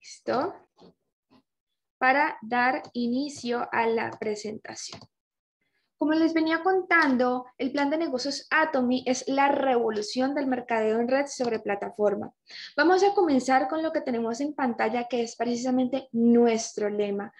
¿listo? Para dar inicio a la presentación. Como les venía contando, el plan de negocios Atomy es la revolución del mercadeo en red sobre plataforma. Vamos a comenzar con lo que tenemos en pantalla, que es precisamente nuestro lema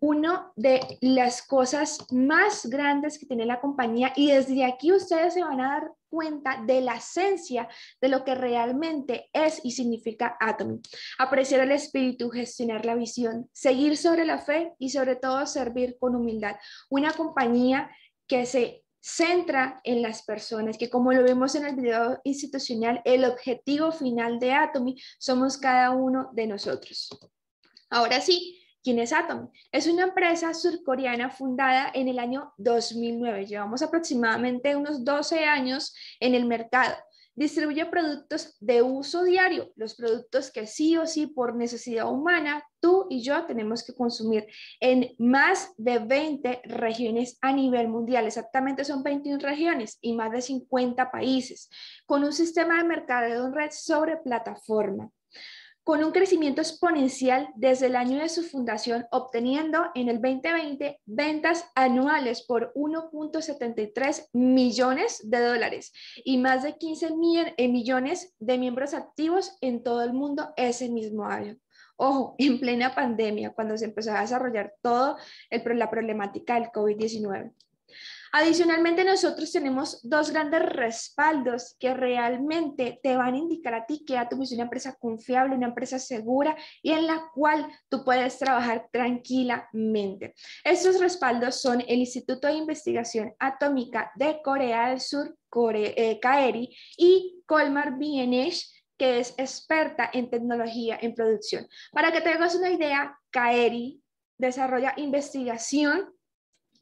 una de las cosas más grandes que tiene la compañía y desde aquí ustedes se van a dar cuenta de la esencia de lo que realmente es y significa Atomi. Apreciar el espíritu, gestionar la visión, seguir sobre la fe y sobre todo servir con humildad. Una compañía que se centra en las personas, que como lo vemos en el video institucional, el objetivo final de Atomy somos cada uno de nosotros. Ahora sí, ¿Quién es Atom? Es una empresa surcoreana fundada en el año 2009. Llevamos aproximadamente unos 12 años en el mercado. Distribuye productos de uso diario, los productos que sí o sí por necesidad humana tú y yo tenemos que consumir en más de 20 regiones a nivel mundial. Exactamente son 21 regiones y más de 50 países, con un sistema de mercado en red sobre plataforma con un crecimiento exponencial desde el año de su fundación, obteniendo en el 2020 ventas anuales por 1.73 millones de dólares y más de 15 eh, millones de miembros activos en todo el mundo ese mismo año. Ojo, en plena pandemia, cuando se empezó a desarrollar todo el, la problemática del COVID-19. Adicionalmente, nosotros tenemos dos grandes respaldos que realmente te van a indicar a ti que Atomos es una empresa confiable, una empresa segura y en la cual tú puedes trabajar tranquilamente. Estos respaldos son el Instituto de Investigación Atómica de Corea del Sur, Core, CAERI, eh, e y Colmar BNH, que es experta en tecnología en producción. Para que te hagas una idea, CAERI desarrolla investigación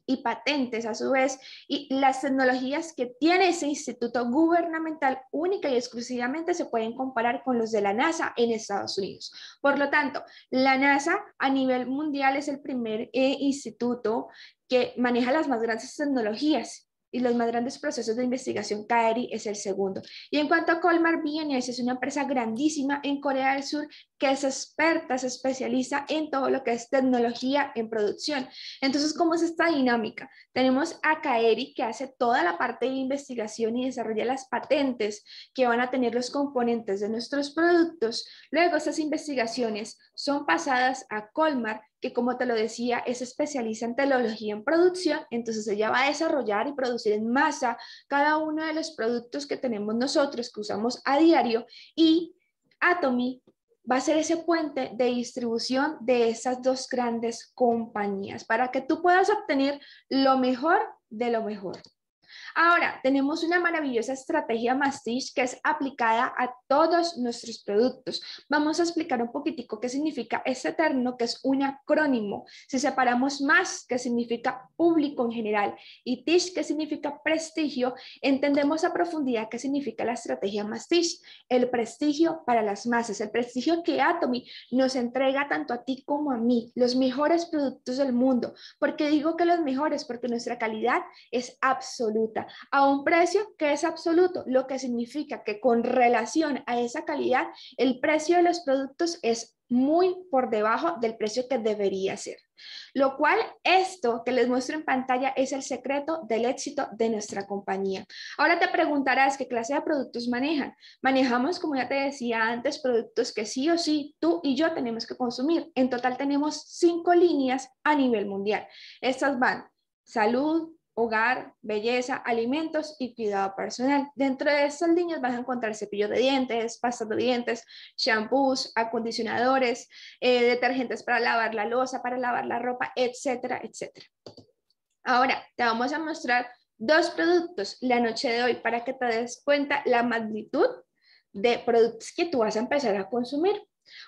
y patentes a su vez y las tecnologías que tiene ese instituto gubernamental única y exclusivamente se pueden comparar con los de la NASA en Estados Unidos. Por lo tanto, la NASA a nivel mundial es el primer eh, instituto que maneja las más grandes tecnologías y los más grandes procesos de investigación, Kaeri es el segundo. Y en cuanto a Colmar BNS, es una empresa grandísima en Corea del Sur que es experta, se especializa en todo lo que es tecnología en producción. Entonces, ¿cómo es esta dinámica? Tenemos a Kaeri que hace toda la parte de investigación y desarrolla las patentes que van a tener los componentes de nuestros productos. Luego, esas investigaciones son pasadas a Colmar que como te lo decía, es especialista en tecnología en producción, entonces ella va a desarrollar y producir en masa cada uno de los productos que tenemos nosotros, que usamos a diario, y Atomy va a ser ese puente de distribución de esas dos grandes compañías para que tú puedas obtener lo mejor de lo mejor. Ahora, tenemos una maravillosa estrategia Mastish que es aplicada a todos nuestros productos. Vamos a explicar un poquitico qué significa este término, que es un acrónimo. Si separamos más, que significa público en general, y Tish, que significa prestigio, entendemos a profundidad qué significa la estrategia Mastish, el prestigio para las masas, el prestigio que Atomy nos entrega tanto a ti como a mí, los mejores productos del mundo. ¿Por qué digo que los mejores? Porque nuestra calidad es absoluta a un precio que es absoluto, lo que significa que con relación a esa calidad, el precio de los productos es muy por debajo del precio que debería ser. Lo cual, esto que les muestro en pantalla es el secreto del éxito de nuestra compañía. Ahora te preguntarás qué clase de productos manejan. Manejamos, como ya te decía antes, productos que sí o sí tú y yo tenemos que consumir. En total tenemos cinco líneas a nivel mundial. Estas van salud, hogar, belleza, alimentos y cuidado personal. Dentro de estos líneas vas a encontrar cepillos de dientes, pasta de dientes, shampoos, acondicionadores, eh, detergentes para lavar la losa, para lavar la ropa, etcétera, etcétera. Ahora te vamos a mostrar dos productos la noche de hoy para que te des cuenta la magnitud de productos que tú vas a empezar a consumir.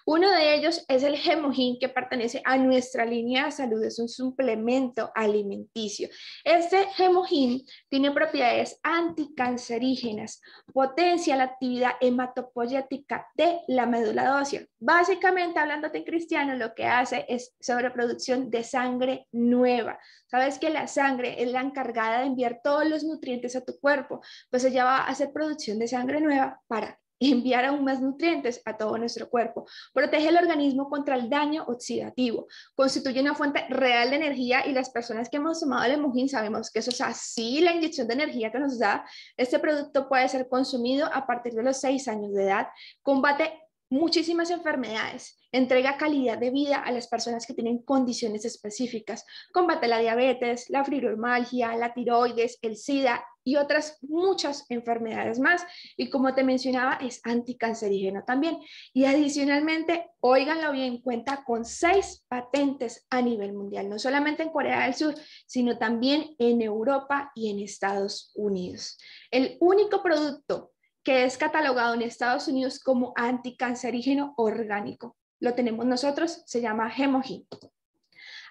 Uno de ellos es el Gemojín, que pertenece a nuestra línea de salud, es un suplemento alimenticio. Este Gemojín tiene propiedades anticancerígenas, potencia la actividad hematopoyética de la médula ósea. Básicamente, hablándote en cristiano, lo que hace es sobreproducción de sangre nueva. Sabes que la sangre es la encargada de enviar todos los nutrientes a tu cuerpo, pues ella va a hacer producción de sangre nueva para enviar aún más nutrientes a todo nuestro cuerpo. Protege el organismo contra el daño oxidativo. Constituye una fuente real de energía y las personas que hemos tomado el emojín sabemos que eso es así, la inyección de energía que nos da. Este producto puede ser consumido a partir de los 6 años de edad. Combate muchísimas enfermedades, entrega calidad de vida a las personas que tienen condiciones específicas, combate la diabetes, la fibromialgia, la tiroides, el SIDA, y otras muchas enfermedades más. Y como te mencionaba, es anticancerígeno también. Y adicionalmente, óiganlo bien, cuenta con seis patentes a nivel mundial, no solamente en Corea del Sur, sino también en Europa y en Estados Unidos. El único producto que es catalogado en Estados Unidos como anticancerígeno orgánico. Lo tenemos nosotros, se llama Hemogin.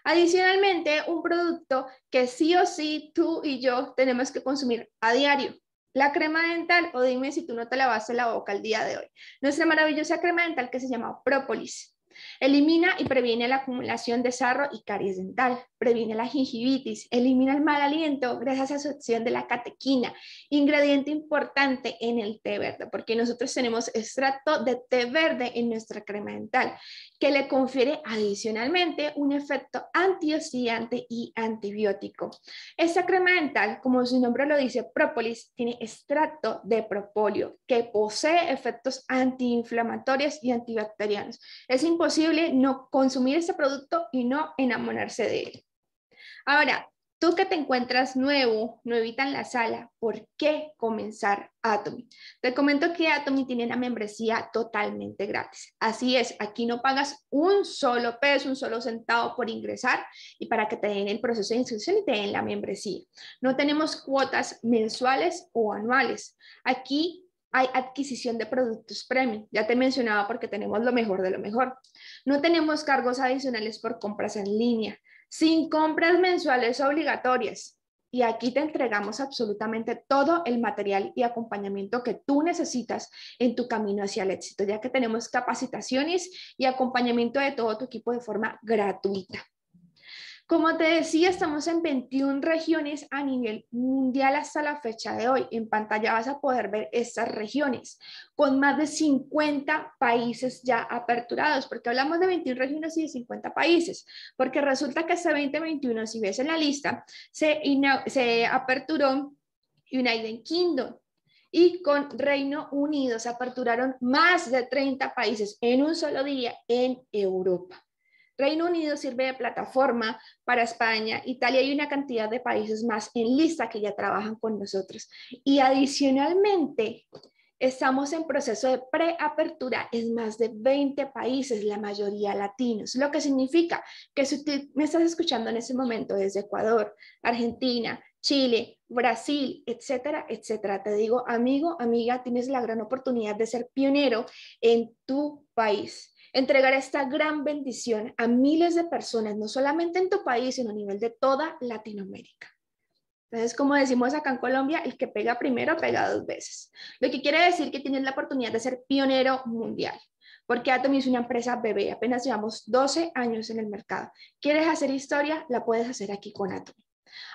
Adicionalmente, un producto que sí o sí tú y yo tenemos que consumir a diario. La crema dental, o dime si tú no te lavaste la boca el día de hoy. Nuestra maravillosa crema dental que se llama Propolis. Elimina y previene la acumulación de sarro y caries dental. Previene la gingivitis. Elimina el mal aliento gracias a su acción de la catequina, ingrediente importante en el té verde, porque nosotros tenemos extracto de té verde en nuestra crema dental, que le confiere adicionalmente un efecto antioxidante y antibiótico. Esta crema dental, como su nombre lo dice, propolis, tiene extracto de propóleo, que posee efectos antiinflamatorios y antibacterianos. Es posible no consumir ese producto y no enamorarse de él. Ahora, tú que te encuentras nuevo, nuevita en la sala, ¿por qué comenzar Atomy? Te comento que Atomy tiene una membresía totalmente gratis. Así es, aquí no pagas un solo peso, un solo centavo por ingresar y para que te den el proceso de inscripción y te den la membresía. No tenemos cuotas mensuales o anuales. Aquí hay adquisición de productos premium. Ya te mencionaba porque tenemos lo mejor de lo mejor. No tenemos cargos adicionales por compras en línea, sin compras mensuales obligatorias. Y aquí te entregamos absolutamente todo el material y acompañamiento que tú necesitas en tu camino hacia el éxito, ya que tenemos capacitaciones y acompañamiento de todo tu equipo de forma gratuita. Como te decía, estamos en 21 regiones a nivel mundial hasta la fecha de hoy. En pantalla vas a poder ver estas regiones, con más de 50 países ya aperturados, porque hablamos de 21 regiones y de 50 países, porque resulta que hasta este 2021, si ves en la lista, se, se aperturó United Kingdom, y con Reino Unido se aperturaron más de 30 países en un solo día en Europa. Reino Unido sirve de plataforma para España, Italia y una cantidad de países más en lista que ya trabajan con nosotros. Y adicionalmente, Estamos en proceso de preapertura, en más de 20 países, la mayoría latinos, lo que significa que si usted me estás escuchando en ese momento desde Ecuador, Argentina, Chile, Brasil, etcétera, etcétera, te digo, amigo, amiga, tienes la gran oportunidad de ser pionero en tu país entregar esta gran bendición a miles de personas, no solamente en tu país, sino a nivel de toda Latinoamérica. Entonces, como decimos acá en Colombia, el que pega primero pega dos veces. Lo que quiere decir que tienes la oportunidad de ser pionero mundial, porque Atomy es una empresa bebé, apenas llevamos 12 años en el mercado. ¿Quieres hacer historia? La puedes hacer aquí con Atomy.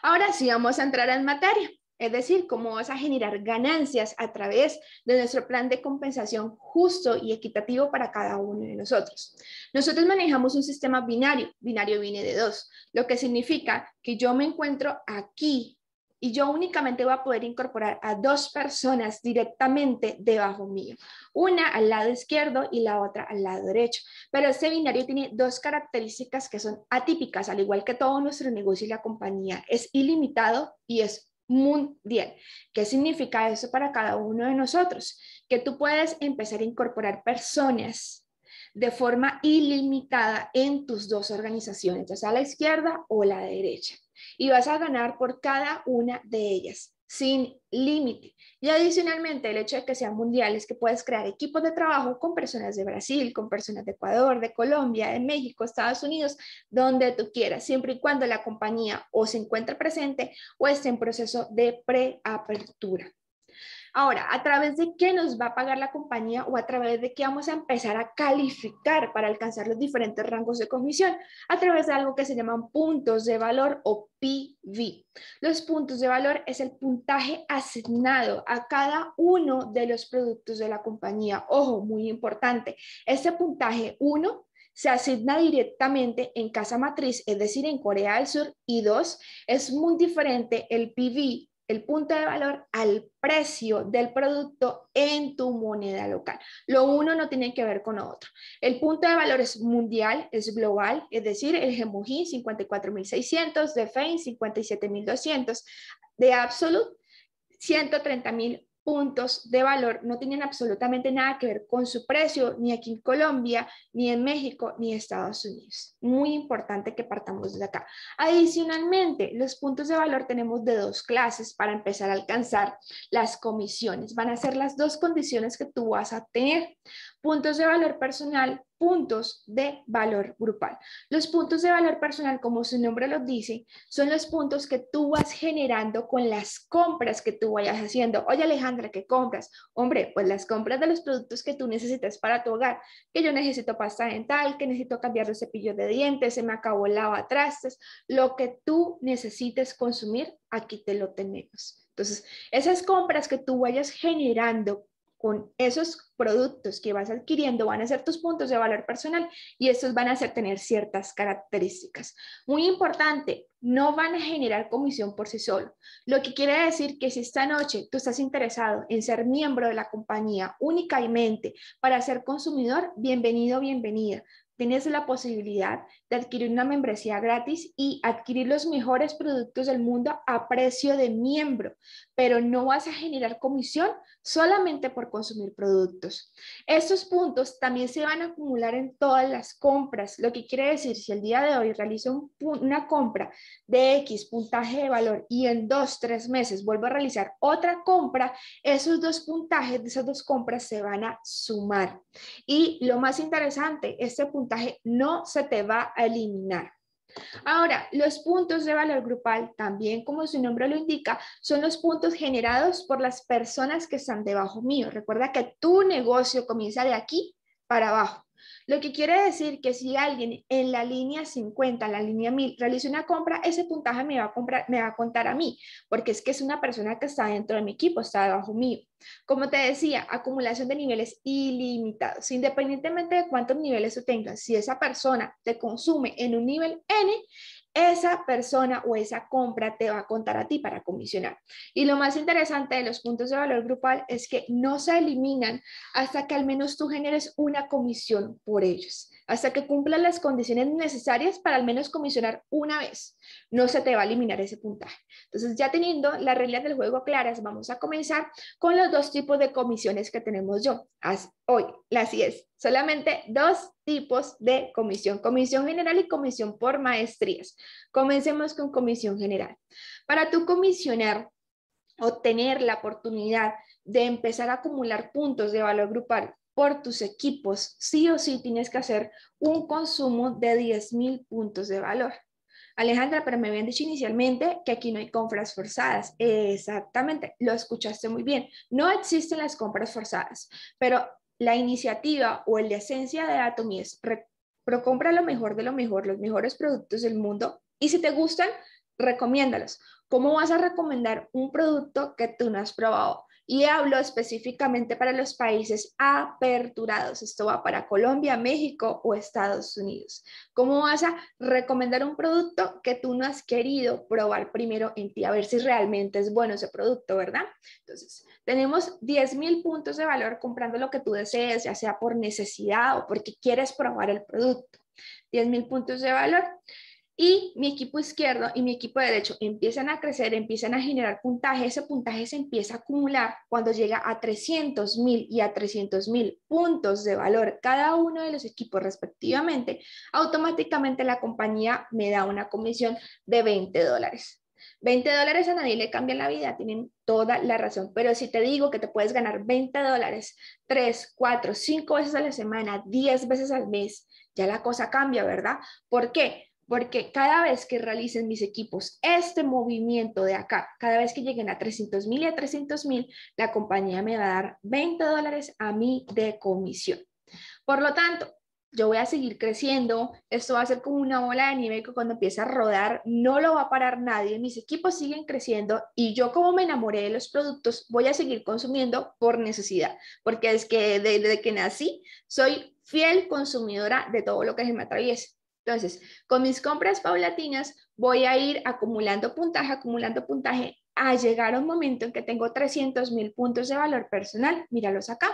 Ahora sí, vamos a entrar en materia es decir, cómo vas a generar ganancias a través de nuestro plan de compensación justo y equitativo para cada uno de nosotros. Nosotros manejamos un sistema binario, binario viene de dos, lo que significa que yo me encuentro aquí y yo únicamente voy a poder incorporar a dos personas directamente debajo mío, una al lado izquierdo y la otra al lado derecho. Pero este binario tiene dos características que son atípicas, al igual que todo nuestro negocio y la compañía. Es ilimitado y es mundial. ¿Qué significa eso para cada uno de nosotros? Que tú puedes empezar a incorporar personas de forma ilimitada en tus dos organizaciones, ya sea la izquierda o la derecha. Y vas a ganar por cada una de ellas sin límite. Y adicionalmente, el hecho de que sean mundiales, que puedes crear equipos de trabajo con personas de Brasil, con personas de Ecuador, de Colombia, de México, Estados Unidos, donde tú quieras, siempre y cuando la compañía o se encuentra presente o esté en proceso de preapertura. Ahora, ¿a través de qué nos va a pagar la compañía o a través de qué vamos a empezar a calificar para alcanzar los diferentes rangos de comisión? A través de algo que se llaman puntos de valor o PV. Los puntos de valor es el puntaje asignado a cada uno de los productos de la compañía. Ojo, muy importante. Este puntaje 1 se asigna directamente en casa matriz, es decir, en Corea del Sur, y dos, es muy diferente el PV el punto de valor al precio del producto en tu moneda local. Lo uno no tiene que ver con lo otro. El punto de valor es mundial, es global, es decir, el Gemujin 54.600, de Fein 57.200, de Absolute 130.000 puntos de valor no tienen absolutamente nada que ver con su precio, ni aquí en Colombia, ni en México, ni en Estados Unidos. Muy importante que partamos de acá. Adicionalmente, los puntos de valor tenemos de dos clases para empezar a alcanzar las comisiones. Van a ser las dos condiciones que tú vas a tener. Puntos de valor personal puntos de valor grupal. Los puntos de valor personal, como su nombre lo dice, son los puntos que tú vas generando con las compras que tú vayas haciendo. Oye, Alejandra, ¿qué compras? Hombre, pues las compras de los productos que tú necesitas para tu hogar, que yo necesito pasta dental, que necesito cambiar de cepillo de dientes, se me acabó el lavatrastes, lo que tú necesites consumir, aquí te lo tenemos. Entonces, esas compras que tú vayas generando con esos productos que vas adquiriendo van a ser tus puntos de valor personal y estos van a hacer tener ciertas características. Muy importante, no van a generar comisión por sí solo, lo que quiere decir que si esta noche tú estás interesado en ser miembro de la compañía únicamente para ser consumidor, bienvenido, bienvenida, tienes la posibilidad de adquirir una membresía gratis y adquirir los mejores productos del mundo a precio de miembro, pero no vas a generar comisión solamente por consumir productos. Estos puntos también se van a acumular en todas las compras, lo que quiere decir, si el día de hoy realizo una compra de X puntaje de valor y en dos, tres meses vuelvo a realizar otra compra, esos dos puntajes de esas dos compras se van a sumar. Y lo más interesante, este punto no se te va a eliminar. Ahora, los puntos de valor grupal, también como su nombre lo indica, son los puntos generados por las personas que están debajo mío. Recuerda que tu negocio comienza de aquí para abajo. Lo que quiere decir que si alguien en la línea 50, la línea 1000, realiza una compra, ese puntaje me va a, comprar, me va a contar a mí, porque es que es una persona que está dentro de mi equipo, está debajo mío. Como te decía, acumulación de niveles ilimitados. Independientemente de cuántos niveles tú tengas, si esa persona te consume en un nivel N, esa persona o esa compra te va a contar a ti para comisionar. Y lo más interesante de los puntos de valor grupal es que no se eliminan hasta que al menos tú generes una comisión por ellos hasta que cumplan las condiciones necesarias para al menos comisionar una vez. No se te va a eliminar ese puntaje. Entonces, ya teniendo las reglas del juego claras, vamos a comenzar con los dos tipos de comisiones que tenemos yo hoy. Así es, solamente dos tipos de comisión, comisión general y comisión por maestrías. Comencemos con comisión general. Para tu comisionar, obtener la oportunidad de empezar a acumular puntos de valor grupal por tus equipos, sí o sí tienes que hacer un consumo de 10.000 puntos de valor. Alejandra, pero me habían dicho inicialmente que aquí no hay compras forzadas. Exactamente, lo escuchaste muy bien. No existen las compras forzadas, pero la iniciativa o el de esencia de Atomy es compra lo mejor de lo mejor, los mejores productos del mundo y si te gustan, recomiéndalos. ¿Cómo vas a recomendar un producto que tú no has probado? y hablo específicamente para los países aperturados. Esto va para Colombia, México o Estados Unidos. ¿Cómo vas a recomendar un producto que tú no has querido probar primero en ti? A ver si realmente es bueno ese producto, ¿verdad? Entonces, tenemos 10.000 mil puntos de valor comprando lo que tú desees, ya sea por necesidad o porque quieres probar el producto. 10.000 mil puntos de valor y mi equipo izquierdo y mi equipo derecho empiezan a crecer, empiezan a generar puntaje, ese puntaje se empieza a acumular cuando llega a 300 mil y a 300 mil puntos de valor cada uno de los equipos respectivamente, automáticamente la compañía me da una comisión de 20 dólares. 20 dólares a nadie le cambia la vida, tienen toda la razón, pero si te digo que te puedes ganar 20 dólares 3, 4, 5 veces a la semana, 10 veces al mes, ya la cosa cambia, ¿verdad? ¿Por qué? porque cada vez que realicen mis equipos este movimiento de acá, cada vez que lleguen a 300 mil y a 300 mil, la compañía me va a dar 20 dólares a mí de comisión. Por lo tanto, yo voy a seguir creciendo, esto va a ser como una bola de nieve que cuando empieza a rodar no lo va a parar nadie, mis equipos siguen creciendo y yo como me enamoré de los productos voy a seguir consumiendo por necesidad, porque es que desde que nací soy fiel consumidora de todo lo que se me atraviesa. Entonces, con mis compras paulatinas voy a ir acumulando puntaje, acumulando puntaje a llegar a un momento en que tengo 300 mil puntos de valor personal. Míralos acá.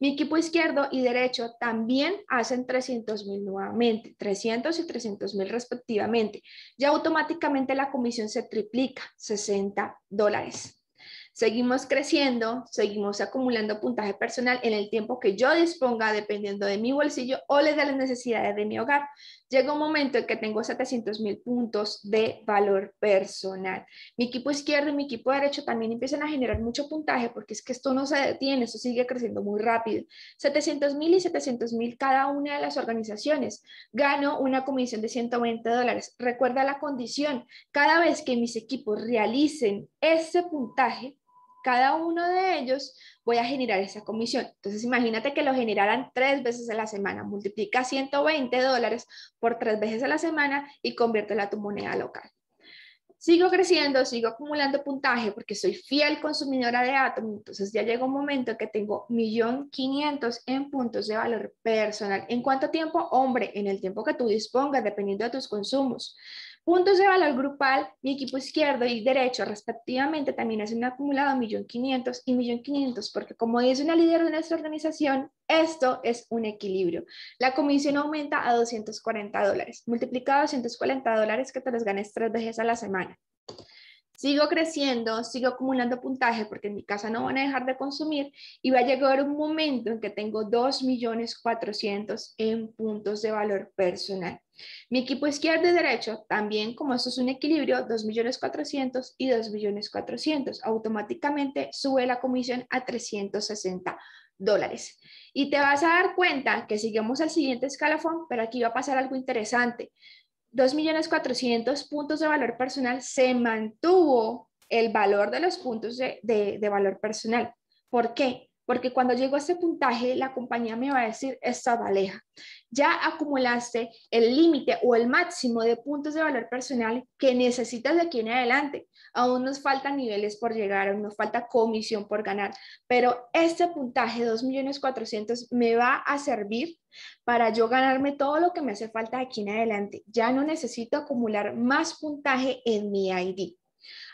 Mi equipo izquierdo y derecho también hacen 300.000 nuevamente, 300 y 300 mil respectivamente. Ya automáticamente la comisión se triplica, 60 dólares. Seguimos creciendo, seguimos acumulando puntaje personal en el tiempo que yo disponga, dependiendo de mi bolsillo o de las necesidades de mi hogar. Llega un momento en que tengo 700 mil puntos de valor personal. Mi equipo izquierdo y mi equipo derecho también empiezan a generar mucho puntaje porque es que esto no se detiene, esto sigue creciendo muy rápido. 700 mil y 700 mil cada una de las organizaciones. Gano una comisión de 120 dólares. Recuerda la condición, cada vez que mis equipos realicen ese puntaje, cada uno de ellos voy a generar esa comisión. Entonces, imagínate que lo generaran tres veces a la semana. Multiplica 120 dólares por tres veces a la semana y convierte a tu moneda local. Sigo creciendo, sigo acumulando puntaje porque soy fiel consumidora de Atom. Entonces, ya llega un momento que tengo 1.500.000 en puntos de valor personal. ¿En cuánto tiempo? Hombre, en el tiempo que tú dispongas, dependiendo de tus consumos. Puntos de valor grupal, mi equipo izquierdo y derecho respectivamente también hacen acumulado 1.500.000 y 1.500.000 porque como dice una líder de nuestra organización, esto es un equilibrio. La comisión aumenta a 240 dólares, multiplicado a 240 dólares que te los ganes tres veces a la semana sigo creciendo, sigo acumulando puntaje porque en mi casa no van a dejar de consumir y va a llegar un momento en que tengo 2.400.000 en puntos de valor personal. Mi equipo izquierdo y derecho también, como esto es un equilibrio, 2.400.000 y 2.400.000. Automáticamente sube la comisión a 360 dólares. Y te vas a dar cuenta que sigamos al siguiente escalafón, pero aquí va a pasar algo interesante. 2.400.000 puntos de valor personal, se mantuvo el valor de los puntos de, valor personal. ¿Por qué? Porque cuando llego a ese puntaje, la compañía me va a decir, esta valeja, ya acumulaste el límite o el máximo de puntos de valor personal que necesitas de aquí en adelante aún nos faltan niveles por llegar, aún nos falta comisión por ganar, pero este puntaje 2.400.000 me va a servir para yo ganarme todo lo que me hace falta aquí en adelante. Ya no necesito acumular más puntaje en mi ID.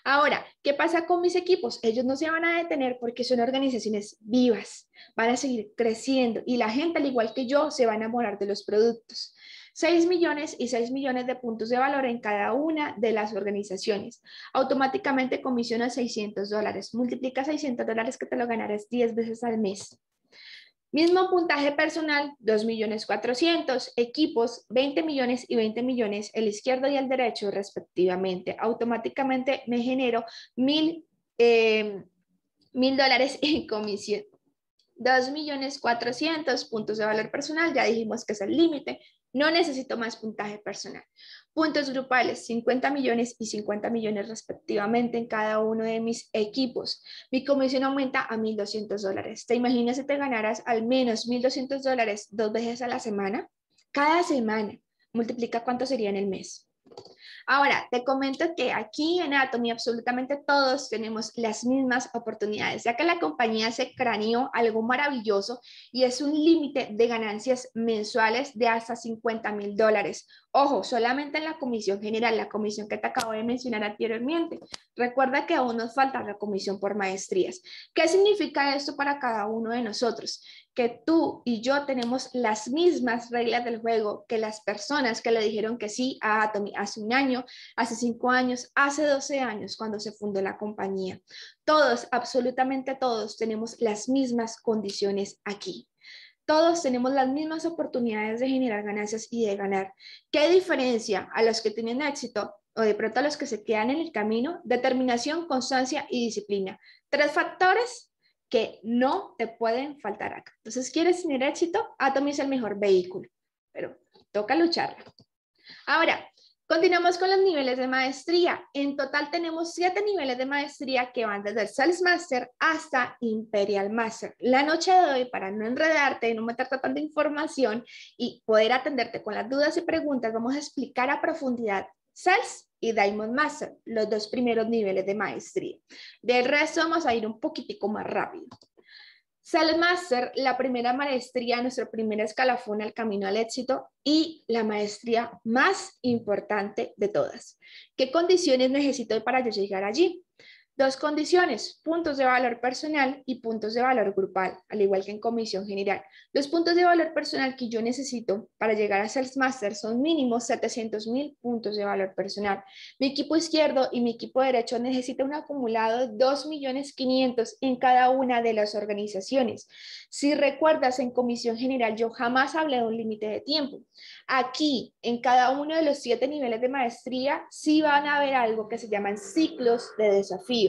Ahora, ¿qué pasa con mis equipos? Ellos no se van a detener porque son organizaciones vivas, van a seguir creciendo y la gente, al igual que yo, se va a enamorar de los productos. 6 millones y 6 millones de puntos de valor en cada una de las organizaciones. Automáticamente comisiona 600 dólares. Multiplica 600 dólares que te lo ganarás 10 veces al mes. Mismo puntaje personal, 2 millones 400, equipos 20 millones y 20 millones, el izquierdo y el derecho respectivamente. Automáticamente me genero 1.000 eh, dólares en comisión. 2 millones 400 puntos de valor personal, ya dijimos que es el límite, no necesito más puntaje personal. Puntos grupales, 50 millones y 50 millones respectivamente en cada uno de mis equipos. Mi comisión aumenta a 1.200 dólares. ¿Te imaginas si te ganaras al menos 1.200 dólares dos veces a la semana? Cada semana. Multiplica cuánto sería en el mes. Ahora, te comento que aquí en Atomy absolutamente todos tenemos las mismas oportunidades, ya que la compañía se craneó algo maravilloso y es un límite de ganancias mensuales de hasta 50 mil dólares Ojo, solamente en la comisión general, la comisión que te acabo de mencionar anteriormente. Recuerda que aún nos falta la comisión por maestrías. ¿Qué significa esto para cada uno de nosotros? Que tú y yo tenemos las mismas reglas del juego que las personas que le dijeron que sí a Atomy hace un año, hace cinco años, hace doce años cuando se fundó la compañía. Todos, absolutamente todos, tenemos las mismas condiciones aquí. Todos tenemos las mismas oportunidades de generar ganancias y de ganar. ¿Qué diferencia a los que tienen éxito o de pronto a los que se quedan en el camino? Determinación, constancia y disciplina. Tres factores que no te pueden faltar acá. Entonces, ¿quieres tener éxito? Ah, es el mejor vehículo, pero toca luchar. Ahora, Continuamos con los niveles de maestría. En total tenemos siete niveles de maestría que van desde el Sales Master hasta Imperial Master. La noche de hoy, para no enredarte y no meterte tanta información y poder atenderte con las dudas y preguntas, vamos a explicar a profundidad Sales y Diamond Master, los dos primeros niveles de maestría. Del resto vamos a ir un poquitico más rápido. Salmaster, la primera maestría, nuestro primer escalafón al camino al éxito y la maestría más importante de todas. ¿Qué condiciones necesito para yo llegar allí? Dos condiciones, puntos de valor personal y puntos de valor grupal, al igual que en comisión general. Los puntos de valor personal que yo necesito para llegar a Sales Master son mínimos 700 mil puntos de valor personal. Mi equipo izquierdo y mi equipo derecho necesita un acumulado de 2 millones en cada una de las organizaciones. Si recuerdas, en comisión general yo jamás hablé de un límite de tiempo. Aquí, en cada uno de los siete niveles de maestría, sí van a haber algo que se llaman ciclos de desafío.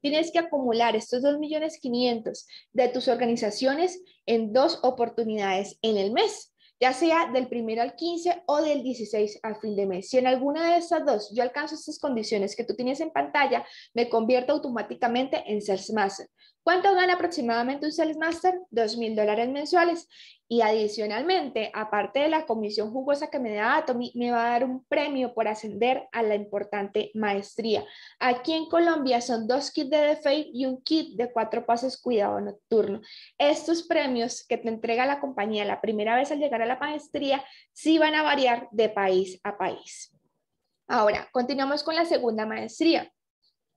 Tienes que acumular estos 2.500.000 de tus organizaciones en dos oportunidades en el mes, ya sea del primero al 15 o del 16 al fin de mes. Si en alguna de estas dos yo alcanzo estas condiciones que tú tienes en pantalla, me convierto automáticamente en Sales Master. ¿Cuánto gana aproximadamente un Sales Master? Dos mil dólares mensuales. Y adicionalmente, aparte de la comisión jugosa que me da Atomy, me va a dar un premio por ascender a la importante maestría. Aquí en Colombia son dos kits de DFAI y un kit de cuatro pasos cuidado nocturno. Estos premios que te entrega la compañía la primera vez al llegar a la maestría sí van a variar de país a país. Ahora, continuamos con la segunda maestría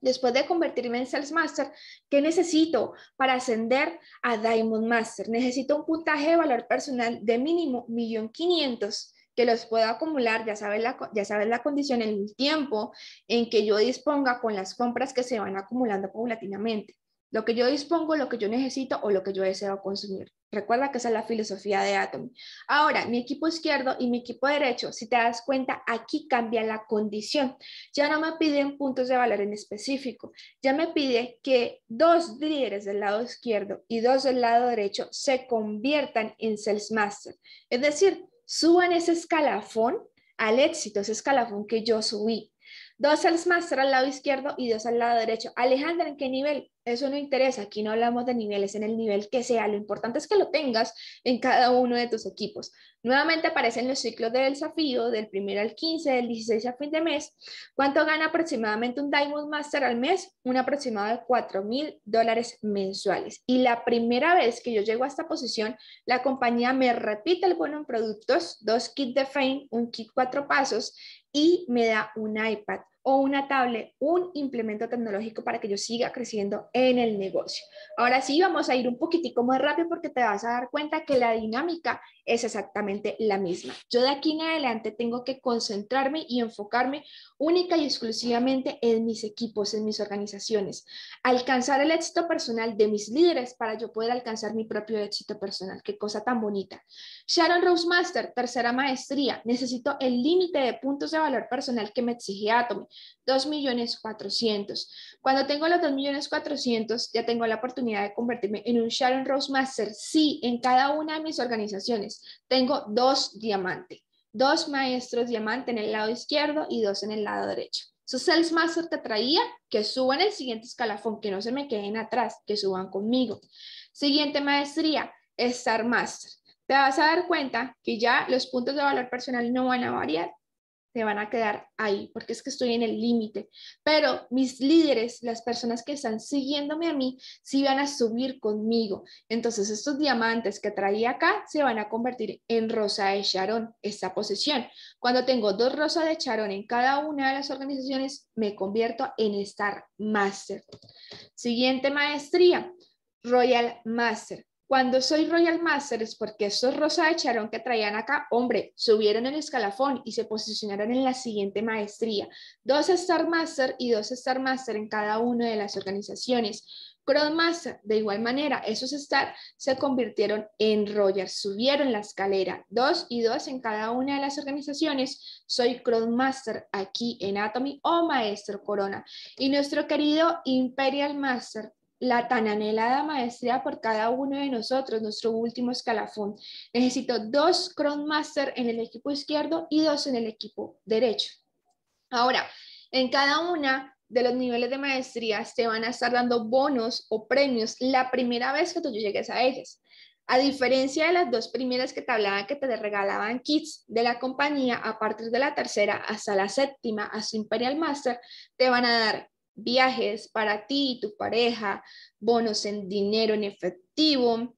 después de convertirme en Sales Master, ¿qué necesito para ascender a Diamond Master? Necesito un puntaje de valor personal de mínimo 1.500.000 que los pueda acumular, ya sabes, la, ya la condición, en el tiempo en que yo disponga con las compras que se van acumulando paulatinamente lo que yo dispongo, lo que yo necesito o lo que yo deseo consumir. Recuerda que esa es la filosofía de Atom. Ahora, mi equipo izquierdo y mi equipo derecho, si te das cuenta, aquí cambia la condición. Ya no me piden puntos de valor en específico, ya me pide que dos líderes del lado izquierdo y dos del lado derecho se conviertan en sales master. Es decir, suban ese escalafón al éxito, ese escalafón que yo subí. Dos sales master al lado izquierdo y dos al lado derecho. Alejandra, ¿en qué nivel? Eso no interesa, aquí no hablamos de niveles en el nivel que sea, lo importante es que lo tengas en cada uno de tus equipos. Nuevamente aparecen los ciclos del desafío, del primero al 15, del 16 al fin de mes. ¿Cuánto gana aproximadamente un Diamond Master al mes? Un aproximado de 4 mil dólares mensuales. Y la primera vez que yo llego a esta posición, la compañía me repite el bono en productos, dos kits de Fame, un kit cuatro pasos y me da un iPad o una tablet, un implemento tecnológico para que yo siga creciendo en el negocio. Ahora sí, vamos a ir un poquitico más rápido porque te vas a dar cuenta que la dinámica es exactamente la misma. Yo de aquí en adelante tengo que concentrarme y enfocarme única y exclusivamente en mis equipos, en mis organizaciones, alcanzar el éxito personal de mis líderes para yo poder alcanzar mi propio éxito personal. Qué cosa tan bonita. Sharon Rose Master, tercera maestría. Necesito el límite de puntos de valor personal que me exige Atomy. 2.400.000. Cuando tengo los 2.400.000, ya tengo la oportunidad de convertirme en un Sharon Rose Master. Sí, en cada una de mis organizaciones tengo dos diamantes, dos maestros diamante en el lado izquierdo y dos en el lado derecho. Sus Sales Master te traía que suban el siguiente escalafón, que no se me queden atrás, que suban conmigo. Siguiente maestría, Star Master. Te vas a dar cuenta que ya los puntos de valor personal no van a variar, se van a quedar ahí, porque es que estoy en el límite. Pero mis líderes, las personas que están siguiéndome a mí, sí van a subir conmigo. Entonces, estos diamantes que traía acá se van a convertir en rosa de charón, esta posesión. Cuando tengo dos rosas de charón en cada una de las organizaciones, me convierto en Star Master. Siguiente maestría, Royal Master. Cuando soy Royal Master es porque esos Rosa de que traían acá, hombre, subieron el escalafón y se posicionaron en la siguiente maestría. Dos Star Master y dos Star Master en cada una de las organizaciones. Master, de igual manera, esos Star se convirtieron en Royal, subieron la escalera, dos y dos en cada una de las organizaciones. Soy Master aquí en Atomy o Maestro Corona. Y nuestro querido Imperial Master, la tan anhelada maestría por cada uno de nosotros, nuestro último escalafón. Necesito dos Crown Master en el equipo izquierdo y dos en el equipo derecho. Ahora, en cada una de los niveles de maestría te van a estar dando bonos o premios la primera vez que tú llegues a ellas. A diferencia de las dos primeras que te hablaban que te regalaban kits de la compañía, a partir de la tercera hasta la séptima, hasta Imperial Master, te van a dar viajes para ti y tu pareja, bonos en dinero en efectivo,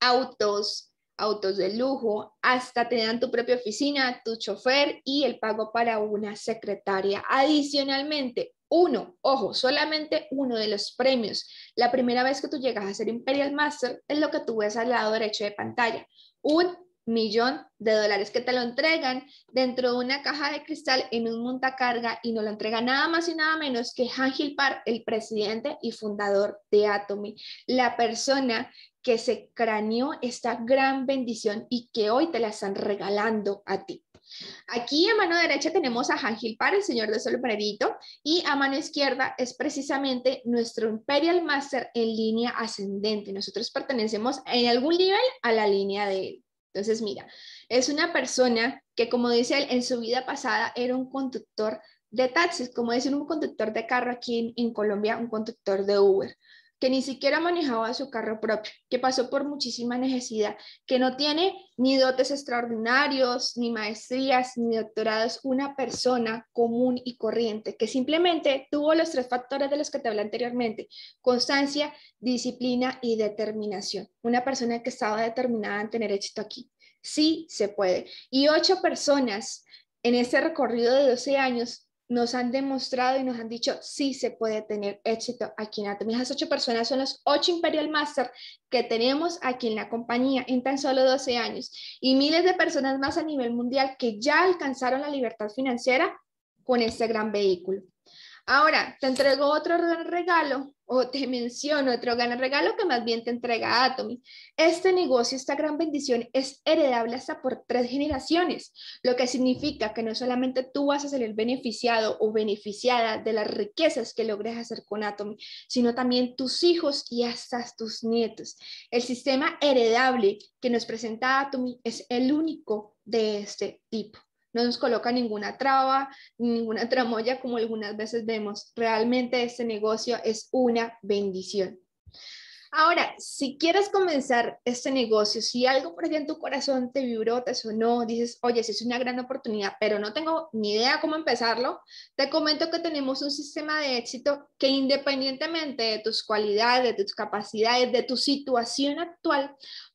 autos, autos de lujo, hasta te dan tu propia oficina, tu chofer y el pago para una secretaria. Adicionalmente, uno, ojo, solamente uno de los premios. La primera vez que tú llegas a ser Imperial Master es lo que tú ves al lado derecho de pantalla. Un millón de dólares, que te lo entregan dentro de una caja de cristal en un montacarga y no lo entrega nada más y nada menos que Ángel Park, el presidente y fundador de Atomy, la persona que se craneó esta gran bendición y que hoy te la están regalando a ti. Aquí a mano derecha tenemos a Ángel Park, el señor de Solperito, y a mano izquierda es precisamente nuestro Imperial Master en línea ascendente. Nosotros pertenecemos en algún nivel a la línea de él. Entonces, mira, es una persona que, como dice él, en su vida pasada era un conductor de taxis, como decir un conductor de carro aquí en Colombia, un conductor de Uber que ni siquiera manejaba su carro propio, que pasó por muchísima necesidad, que no tiene ni dotes extraordinarios, ni maestrías, ni doctorados, una persona común y corriente, que simplemente tuvo los tres factores de los que te hablé anteriormente, constancia, disciplina y determinación. Una persona que estaba determinada en tener éxito aquí. Sí se puede. Y ocho personas en ese recorrido de 12 años nos han demostrado y nos han dicho si se puede tener éxito aquí en Atom. Esas ocho personas son los ocho Imperial Master que tenemos aquí en la compañía en tan solo 12 años y miles de personas más a nivel mundial que ya alcanzaron la libertad financiera con este gran vehículo. Ahora, te entrego otro gran regalo o te menciono otro gran regalo que más bien te entrega Atomy. Este negocio, esta gran bendición es heredable hasta por tres generaciones, lo que significa que no solamente tú vas a ser el beneficiado o beneficiada de las riquezas que logres hacer con Atomy, sino también tus hijos y hasta tus nietos. El sistema heredable que nos presenta Atomy es el único de este tipo no nos coloca ninguna traba, ninguna tramoya como algunas veces vemos. Realmente este negocio es una bendición. Ahora, si quieres comenzar este negocio, si algo por ahí en tu corazón te vibró, o sonó, dices, oye, si es una gran oportunidad, pero no tengo ni idea cómo empezarlo, te comento que tenemos un sistema de éxito que independientemente de tus cualidades, de tus capacidades, de tu situación actual,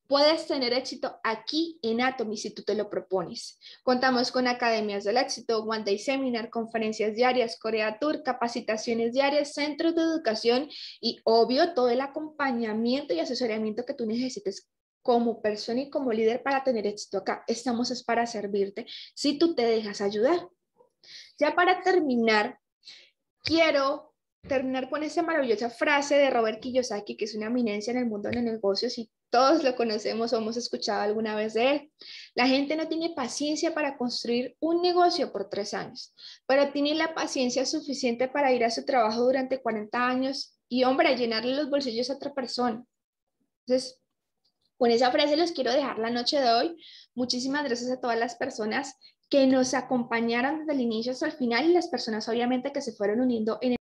Puedes tener éxito aquí en Atomy si tú te lo propones. Contamos con academias del éxito, One Day Seminar, conferencias diarias, Corea Tour, capacitaciones diarias, centros de educación y, obvio, todo el acompañamiento y asesoramiento que tú necesites como persona y como líder para tener éxito acá. Estamos es para servirte si tú te dejas ayudar. Ya para terminar, quiero terminar con esa maravillosa frase de Robert Kiyosaki, que es una eminencia en el mundo de los negocios y todos lo conocemos o hemos escuchado alguna vez de él. La gente no tiene paciencia para construir un negocio por tres años, pero tiene la paciencia suficiente para ir a su trabajo durante 40 años y, hombre, llenarle los bolsillos a otra persona. Entonces, con esa frase los quiero dejar la noche de hoy. Muchísimas gracias a todas las personas que nos acompañaron desde el inicio hasta el final y las personas obviamente que se fueron uniendo en el